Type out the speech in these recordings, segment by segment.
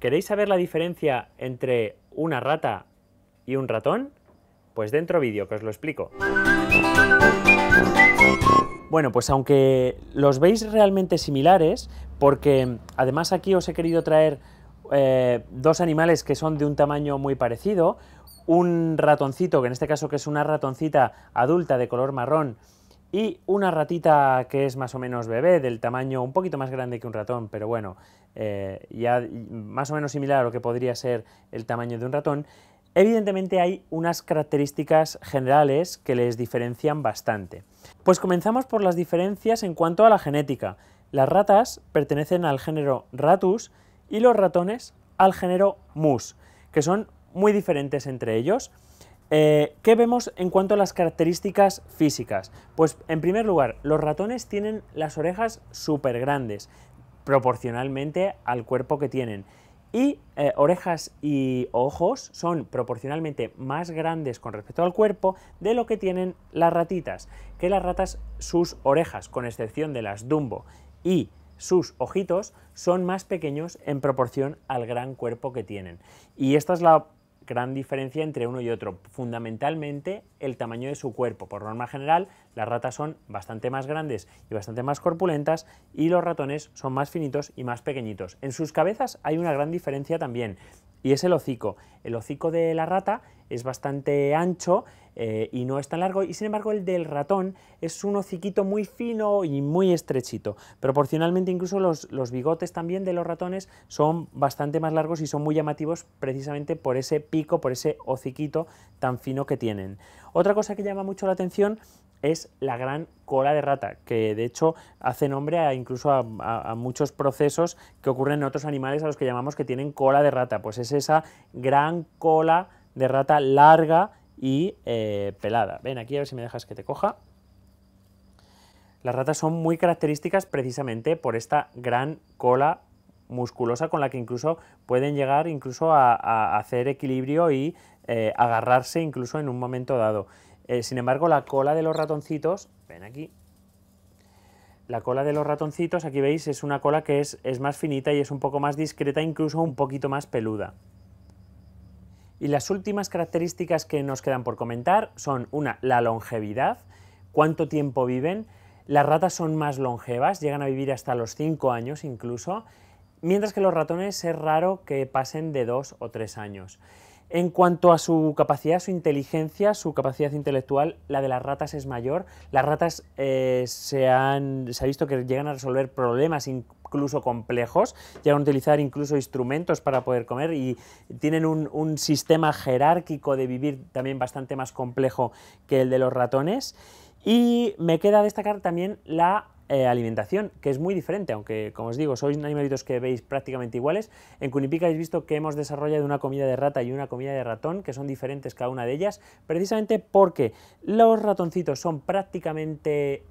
¿Queréis saber la diferencia entre una rata y un ratón? Pues dentro vídeo, que os lo explico. Bueno, pues aunque los veis realmente similares, porque además aquí os he querido traer eh, dos animales que son de un tamaño muy parecido, un ratoncito, que en este caso que es una ratoncita adulta de color marrón, y una ratita que es más o menos bebé, del tamaño un poquito más grande que un ratón, pero bueno, eh, ya más o menos similar a lo que podría ser el tamaño de un ratón, evidentemente hay unas características generales que les diferencian bastante. Pues comenzamos por las diferencias en cuanto a la genética. Las ratas pertenecen al género Ratus y los ratones al género Mus, que son muy diferentes entre ellos. Eh, ¿Qué vemos en cuanto a las características físicas? Pues en primer lugar, los ratones tienen las orejas súper grandes, proporcionalmente al cuerpo que tienen. Y eh, orejas y ojos son proporcionalmente más grandes con respecto al cuerpo de lo que tienen las ratitas, que las ratas sus orejas, con excepción de las Dumbo y sus ojitos, son más pequeños en proporción al gran cuerpo que tienen. Y esta es la gran diferencia entre uno y otro. Fundamentalmente el tamaño de su cuerpo. Por norma general, las ratas son bastante más grandes y bastante más corpulentas y los ratones son más finitos y más pequeñitos. En sus cabezas hay una gran diferencia también. Y es el hocico. El hocico de la rata es bastante ancho eh, y no es tan largo, y sin embargo el del ratón es un hociquito muy fino y muy estrechito. Proporcionalmente incluso los, los bigotes también de los ratones son bastante más largos y son muy llamativos precisamente por ese pico, por ese hociquito tan fino que tienen. Otra cosa que llama mucho la atención es la gran cola de rata, que de hecho hace nombre incluso a, muchos procesos que ocurren en otros animales a los que llamamos que tienen cola de rata. Pues es esa gran cola de rata larga y eh, pelada. Ven aquí a ver si me dejas que te coja. Las ratas son muy características precisamente por esta gran cola musculosa con la que incluso pueden llegar incluso a, hacer equilibrio y eh, agarrarse incluso en un momento dado. Eh, sin embargo, la cola de los ratoncitos, ven aquí, la cola de los ratoncitos, aquí veis, es una cola que es, es más finita y es un poco más discreta, incluso un poquito más peluda. Y las últimas características que nos quedan por comentar son, una, la longevidad, cuánto tiempo viven, las ratas son más longevas, llegan a vivir hasta los 5 años incluso, mientras que los ratones es raro que pasen de 2 o 3 años. En cuanto a su capacidad, su inteligencia, su capacidad intelectual, la de las ratas es mayor. Las ratas eh, se, han, se ha visto que llegan a resolver problemas incluso complejos, llegan a utilizar incluso instrumentos para poder comer y tienen un, un sistema jerárquico de vivir también bastante más complejo que el de los ratones. Y me queda destacar también la eh, alimentación, que es muy diferente, aunque como os digo, sois animalitos que veis prácticamente iguales. En Cunipica habéis visto que hemos desarrollado una comida de rata y una comida de ratón, que son diferentes cada una de ellas, precisamente porque los ratoncitos son prácticamente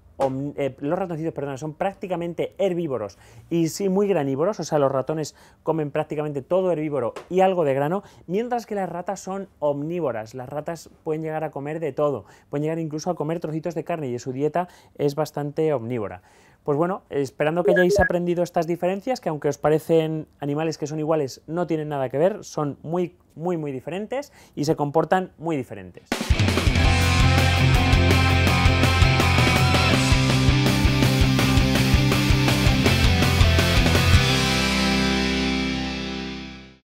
eh, los ratoncitos perdón, son prácticamente herbívoros y sí muy granívoros, o sea, los ratones comen prácticamente todo herbívoro y algo de grano, mientras que las ratas son omnívoras. Las ratas pueden llegar a comer de todo, pueden llegar incluso a comer trocitos de carne y su dieta es bastante omnívora. Pues bueno, esperando que hayáis aprendido estas diferencias, que aunque os parecen animales que son iguales, no tienen nada que ver, son muy, muy, muy diferentes y se comportan muy diferentes.